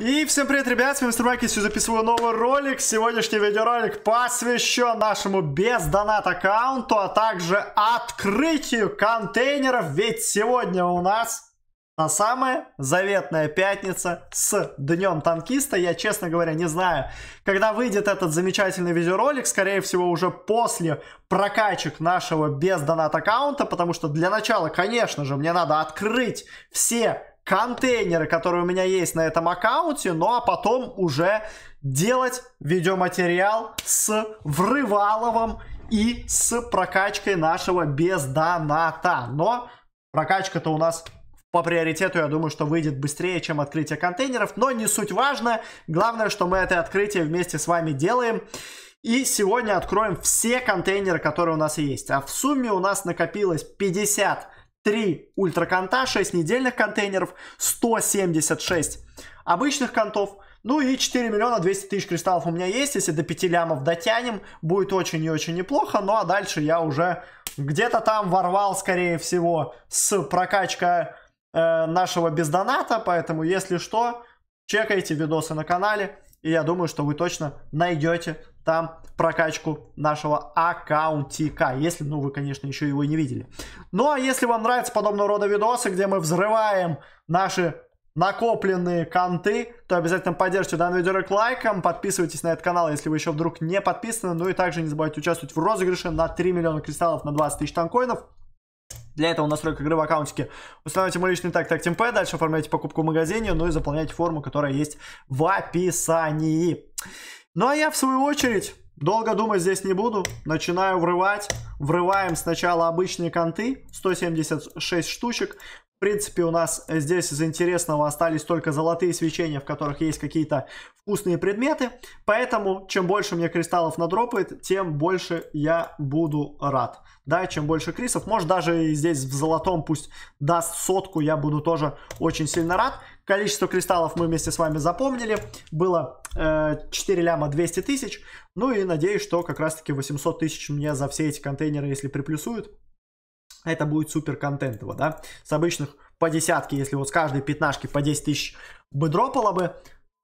И всем привет, ребят, с вами Струмакис, и записываю новый ролик. Сегодняшний видеоролик посвящен нашему без донат аккаунту, а также открытию контейнеров, ведь сегодня у нас та самая заветная пятница с Днем Танкиста. Я, честно говоря, не знаю, когда выйдет этот замечательный видеоролик, скорее всего, уже после прокачек нашего без донат аккаунта, потому что для начала, конечно же, мне надо открыть все контейнеры, которые у меня есть на этом аккаунте, ну а потом уже делать видеоматериал с Врываловым и с прокачкой нашего без доната. Но прокачка-то у нас по приоритету, я думаю, что выйдет быстрее, чем открытие контейнеров. Но не суть важно. Главное, что мы это открытие вместе с вами делаем. И сегодня откроем все контейнеры, которые у нас есть. А в сумме у нас накопилось 50 3 ультраконта, 6 недельных контейнеров, 176 обычных контов. Ну и 4 миллиона 200 тысяч кристаллов у меня есть. Если до 5 лямов дотянем, будет очень и очень неплохо. Ну а дальше я уже где-то там ворвал, скорее всего, с прокачка э, нашего бездоната. Поэтому, если что, чекайте видосы на канале. И я думаю, что вы точно найдете там прокачку нашего аккаунтика, если, ну, вы, конечно, еще его и не видели. Ну, а если вам нравятся подобного рода видосы, где мы взрываем наши накопленные конты, то обязательно поддержите данный видеоролик лайком, подписывайтесь на этот канал, если вы еще вдруг не подписаны, ну и также не забывайте участвовать в розыгрыше на 3 миллиона кристаллов на 20 тысяч танкоинов. Для этого в настройках игры в аккаунтике устанавливайте мой личный так так темпе, дальше оформляйте покупку в магазине, ну и заполняйте форму, которая есть в описании. Ну а я в свою очередь, долго думать здесь не буду, начинаю врывать. Врываем сначала обычные конты, 176 штучек. В принципе, у нас здесь из интересного остались только золотые свечения, в которых есть какие-то вкусные предметы. Поэтому, чем больше мне кристаллов надропает, тем больше я буду рад. Да, чем больше крисов, может даже здесь в золотом пусть даст сотку, я буду тоже очень сильно рад. Количество кристаллов мы вместе с вами запомнили. Было э, 4 ляма 200 тысяч. Ну и надеюсь, что как раз таки 800 тысяч мне за все эти контейнеры, если приплюсуют, это будет супер контентово, да. С обычных по десятке, если вот с каждой пятнашки по 10 тысяч бы дропало бы,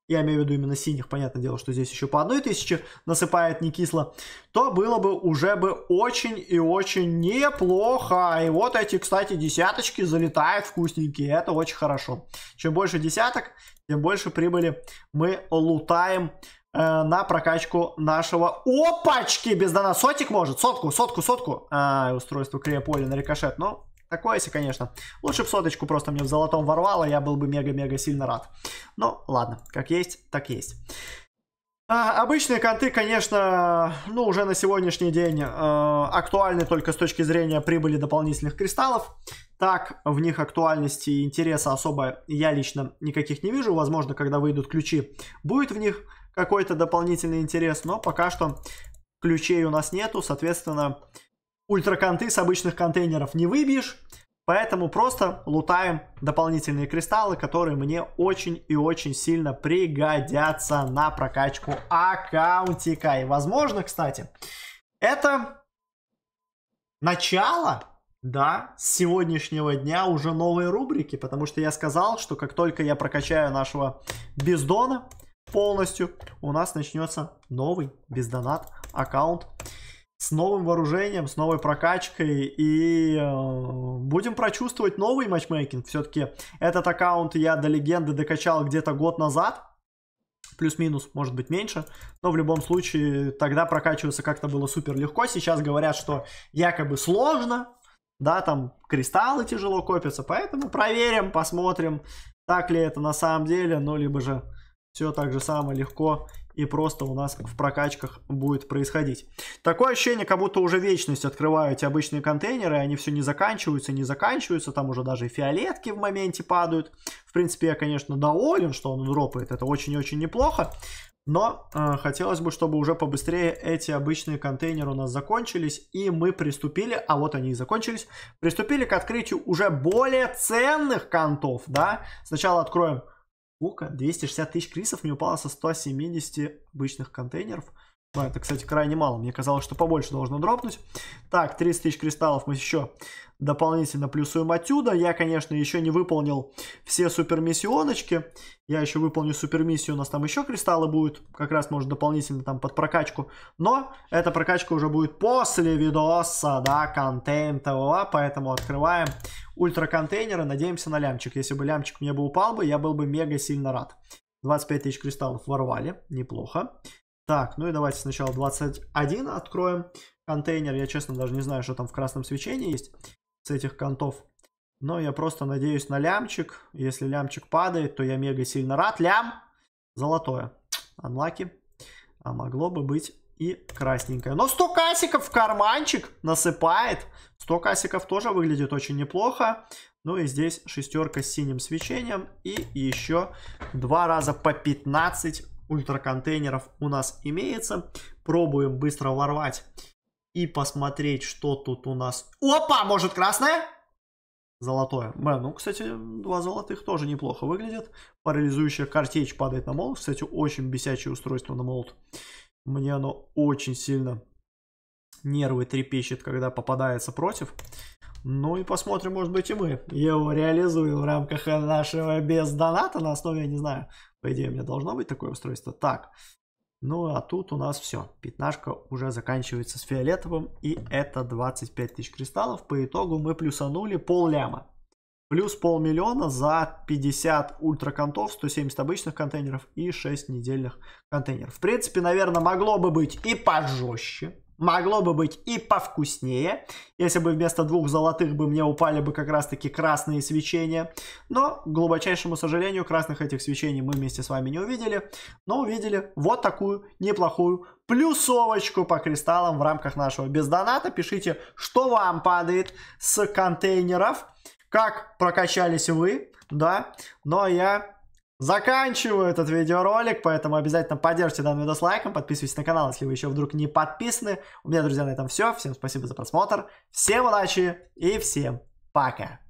я имею в виду именно синих, понятное дело, что здесь еще по одной тысяче насыпает не кисло, то было бы уже бы очень и очень неплохо. И вот эти, кстати, десяточки залетают вкусненькие, это очень хорошо. Чем больше десяток, тем больше прибыли мы лутаем э, на прокачку нашего... Опачки! Без дана сотик может, сотку, сотку, сотку. А, устройство креополя на рикошет, ну... Но... Такое себе, конечно. Лучше бы соточку просто мне в золотом ворвало, я был бы мега-мега сильно рад. Но ну, ладно, как есть, так есть. А, обычные конты, конечно, ну, уже на сегодняшний день э, актуальны только с точки зрения прибыли дополнительных кристаллов. Так, в них актуальности и интереса особо я лично никаких не вижу. Возможно, когда выйдут ключи, будет в них какой-то дополнительный интерес, но пока что ключей у нас нету, соответственно, ультраконты с обычных контейнеров не выбьешь. Поэтому просто лутаем дополнительные кристаллы, которые мне очень и очень сильно пригодятся на прокачку аккаунтика. И возможно, кстати, это начало, да, с сегодняшнего дня уже новые рубрики. Потому что я сказал, что как только я прокачаю нашего бездона полностью, у нас начнется новый бездонат аккаунт с новым вооружением, с новой прокачкой и э, будем прочувствовать новый матчмейкинг. Все-таки этот аккаунт я до легенды докачал где-то год назад, плюс-минус, может быть меньше, но в любом случае тогда прокачиваться как-то было супер легко. Сейчас говорят, что якобы сложно, да, там кристаллы тяжело копятся, поэтому проверим, посмотрим, так ли это на самом деле, ну либо же все так же самое легко и просто у нас в прокачках будет происходить. Такое ощущение, как будто уже вечность открываю эти обычные контейнеры, они все не заканчиваются, не заканчиваются, там уже даже фиолетки в моменте падают. В принципе, я, конечно, доволен, что он дропает, это очень-очень неплохо. Но э, хотелось бы, чтобы уже побыстрее эти обычные контейнеры у нас закончились, и мы приступили, а вот они и закончились, приступили к открытию уже более ценных контов, да. Сначала откроем сколько? 260 тысяч крисов мне упало со 170 обычных контейнеров. это, кстати, крайне мало. Мне казалось, что побольше должно дропнуть. Так, 30 тысяч кристаллов мы еще дополнительно плюсуем отсюда. Я, конечно, еще не выполнил все супермиссионочки. Я еще выполню супермиссию, у нас там еще кристаллы будут. Как раз, может, дополнительно там под прокачку. Но эта прокачка уже будет после видоса, да, контентового. Поэтому открываем ультраконтейнера. Надеемся на лямчик. Если бы лямчик мне бы упал бы, я был бы мега сильно рад. 25 тысяч кристаллов ворвали. Неплохо. Так, ну и давайте сначала 21 откроем контейнер. Я, честно, даже не знаю, что там в красном свечении есть с этих контов. Но я просто надеюсь на лямчик. Если лямчик падает, то я мега сильно рад. Лям! Золотое. Анлаки. А могло бы быть и красненькая. Но 100 касиков в карманчик насыпает. 100 касиков тоже выглядит очень неплохо. Ну и здесь шестерка с синим свечением. И еще два раза по 15 ультраконтейнеров у нас имеется. Пробуем быстро ворвать и посмотреть, что тут у нас. Опа, может красное? Золотое. Б, ну, кстати, два золотых тоже неплохо выглядят. Парализующая картечь падает на молот. Кстати, очень бесячее устройство на молот. Мне оно очень сильно нервы трепещет, когда попадается против. Ну и посмотрим, может быть, и мы его реализуем в рамках нашего без доната на основе, я не знаю, по идее, у меня должно быть такое устройство. Так, ну а тут у нас все. Пятнашка уже заканчивается с фиолетовым, и это 25 тысяч кристаллов. По итогу мы плюсанули пол ляма. Плюс полмиллиона за 50 ультраконтов, 170 обычных контейнеров и 6 недельных контейнеров. В принципе, наверное, могло бы быть и пожестче. Могло бы быть и повкуснее, если бы вместо двух золотых бы мне упали бы как раз-таки красные свечения. Но, к глубочайшему сожалению, красных этих свечений мы вместе с вами не увидели. Но увидели вот такую неплохую плюсовочку по кристаллам в рамках нашего бездоната. Пишите, что вам падает с контейнеров как прокачались вы, да. Но я заканчиваю этот видеоролик, поэтому обязательно поддержите данный видос лайком, подписывайтесь на канал, если вы еще вдруг не подписаны. У меня, друзья, на этом все. Всем спасибо за просмотр, всем удачи и всем пока!